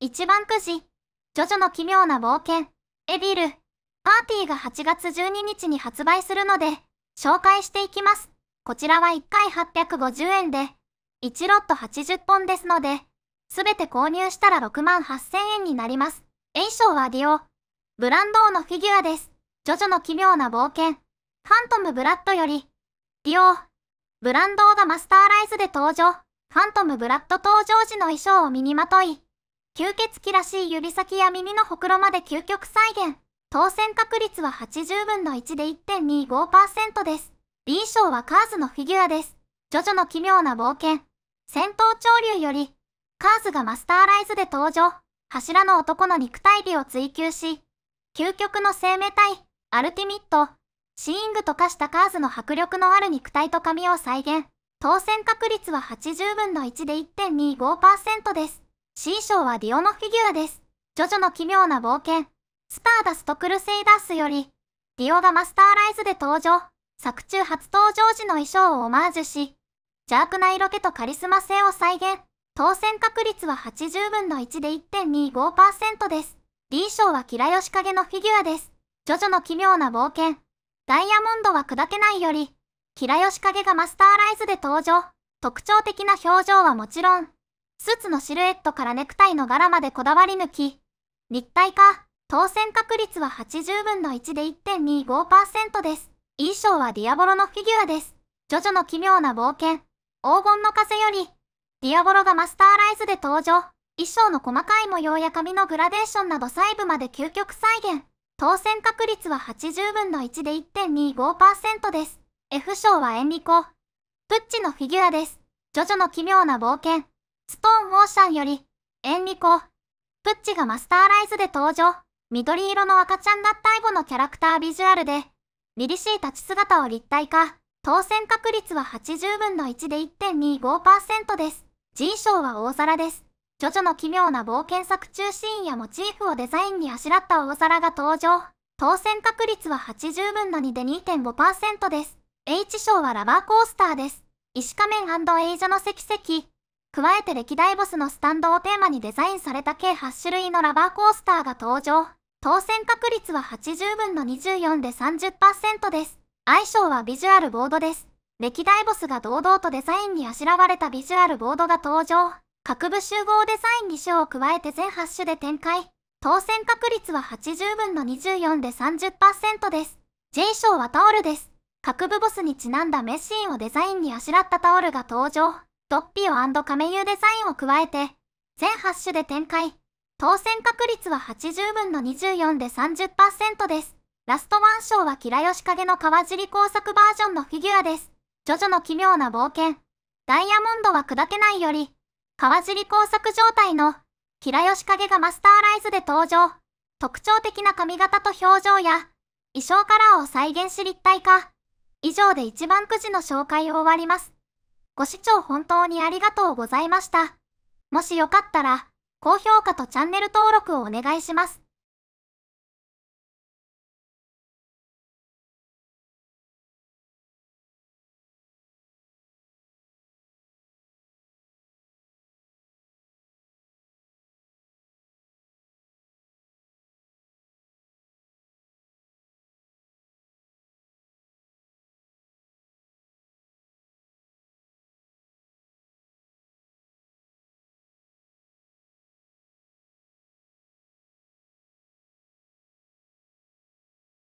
一番くじ、ジョジョの奇妙な冒険、エビル、パーティーが8月12日に発売するので、紹介していきます。こちらは1回850円で、1ロット80本ですので、すべて購入したら6万8000円になります。炎章はディオ、ブランドーのフィギュアです。ジョジョの奇妙な冒険、ファントムブラッドより、ディオ、ブランドーがマスターライズで登場、ファントムブラッド登場時の衣装を身にまとい、吸血鬼らしい指先や耳のほくろまで究極再現。当選確率は80分の1で1.25%です。B 賞はカーズのフィギュアです。ジョジョの奇妙な冒険。戦闘潮流より、カーズがマスターライズで登場。柱の男の肉体美を追求し、究極の生命体、アルティミット、シーングと化したカーズの迫力のある肉体と髪を再現。当選確率は80分の1で1.25%です。C 賞はディオのフィギュアです。ジョジョの奇妙な冒険。スターダストクルセイダースより、ディオがマスターライズで登場。作中初登場時の衣装をオマージュし、邪悪な色気とカリスマ性を再現。当選確率は80分の1で1.25%です。D 賞はキラヨシカゲのフィギュアです。ジョジョの奇妙な冒険。ダイヤモンドは砕けないより、キラヨシカゲがマスターライズで登場。特徴的な表情はもちろん、スーツのシルエットからネクタイの柄までこだわり抜き、立体化、当選確率は80分の1で1.25%です。衣装はディアボロのフィギュアです。ジョジョの奇妙な冒険、黄金の風より、ディアボロがマスターライズで登場。衣装の細かい模様や髪のグラデーションなど細部まで究極再現。当選確率は80分の1で1.25%です。F 賞はエンリコ。プッチのフィギュアです。ジョジョの奇妙な冒険。ストーンオーシャンより、エンリコ、プッチがマスターライズで登場。緑色の赤ちゃん合体後のキャラクタービジュアルで、凛々しい立ち姿を立体化。当選確率は80分の1で1.25%です。G 賞は大皿です。ジョジョの奇妙な冒険作中シーンやモチーフをデザインにあしらった大皿が登場。当選確率は80分の2で2.5%です。H 賞はラバーコースターです。石仮面エイジョの積石。加えて歴代ボスのスタンドをテーマにデザインされた計8種類のラバーコースターが登場。当選確率は80分の24で30%です。相性はビジュアルボードです。歴代ボスが堂々とデザインにあしらわれたビジュアルボードが登場。各部集合デザイン2種を加えて全8種で展開。当選確率は80分の24で30%です。J 賞はタオルです。各部ボスにちなんだメッシンをデザインにあしらったタオルが登場。ドッピオ亀ー。デザインを加えて、全8種で展開。当選確率は80分の24で30%です。ラストワン賞はキラヨシカゲの川尻工作バージョンのフィギュアです。ジョジョの奇妙な冒険。ダイヤモンドは砕けないより、川尻工作状態の、キラヨシカゲがマスターライズで登場。特徴的な髪型と表情や、衣装カラーを再現し立体化。以上で一番くじの紹介を終わります。ご視聴本当にありがとうございました。もしよかったら、高評価とチャンネル登録をお願いします。